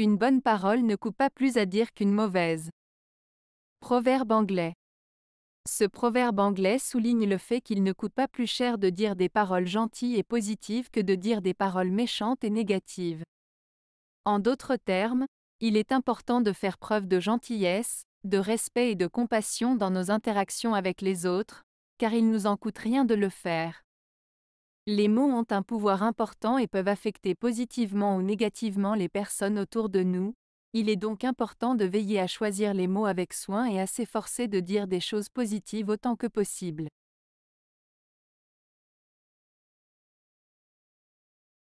Une bonne parole ne coûte pas plus à dire qu'une mauvaise. Proverbe anglais. Ce proverbe anglais souligne le fait qu'il ne coûte pas plus cher de dire des paroles gentilles et positives que de dire des paroles méchantes et négatives. En d'autres termes, il est important de faire preuve de gentillesse, de respect et de compassion dans nos interactions avec les autres, car il nous en coûte rien de le faire. Les mots ont un pouvoir important et peuvent affecter positivement ou négativement les personnes autour de nous, il est donc important de veiller à choisir les mots avec soin et à s'efforcer de dire des choses positives autant que possible.